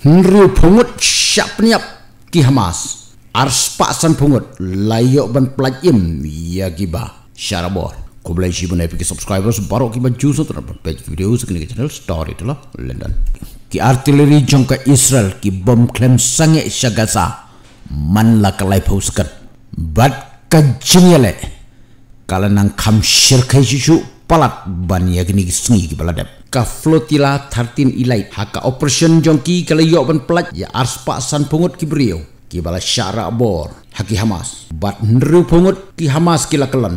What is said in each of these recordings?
nriu pungut siap niap ki hamas ars pasan pungut layok ban pelajim ya giba syarabor Kembali sih shi bunai pikir subscribers baru ki ban terhadap page video segini ke channel story telah london ki artileri Jangka israel ki bom klem sange syagasa man la kalai pauskan bat le. Kalau nang kam shirkai shishu palat ban yakni sungi ki baladap ka flotila 13 ilai haka operation jongki kala yo ban palat ya arspa san pungut ki brio ki bala syara bor haki hamas bat nru pungut ki hamas kila kelan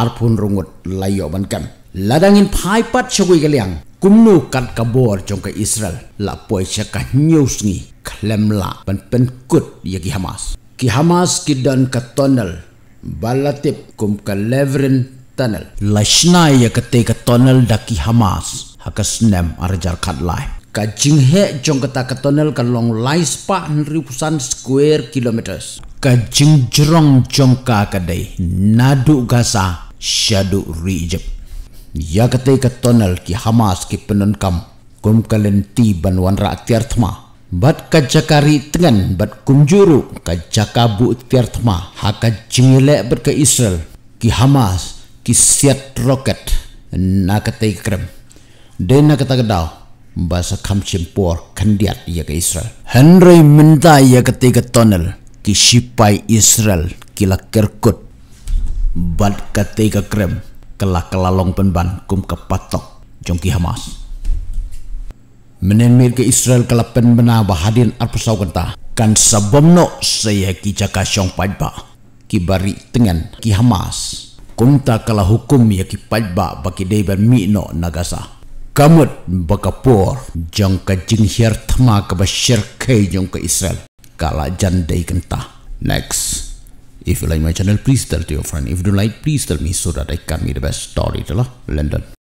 arpun rungut layo ban kan ladangin phai pat chogui galiang kumnu kat ka bor jongka israel la poi chaka news ni klem la ban pen kut ya ki hamas ki hamas ki dan ka tunnel balatip kum ka leverin tunnel Lashna ya kete ke tunnel daki hamas hakas nem arjar khatlai ka he jong kata ke tunnel ka long lai spa ribusan square kilometers ka jing jerong jong ka kadai nadu gasa syadu rijep. ya kete ke tunnel ki hamas ki kam kum kalen ti ban ra tiartma bat kajakari tengan bat kumjuru kajakabu tiartma haka jingile bat ke israel ki hamas Kisiat roket rocket na ka te krem de na ka ta dao basa kham por khandiat ya ka israel henry minta ya ka tunnel, ka tunnel ki shipai israel kila kerkut bat ka ka krem kala kalalong penban kum ka patok jongki hamas menen ke israel kala pen hadin bahadin arpasau kenta kan sabamno saya ki jaka syong pajba ki bari tengen ki hamas kunta kala hukum ya ki pajba baki dei ban mi no nagasa kamut baka por jong ka jing hier thma ka ba shir kai jong ka israel kala jan dei kenta next if you like my channel please tell to your friend if you don't like please tell me so that i can be the best story to london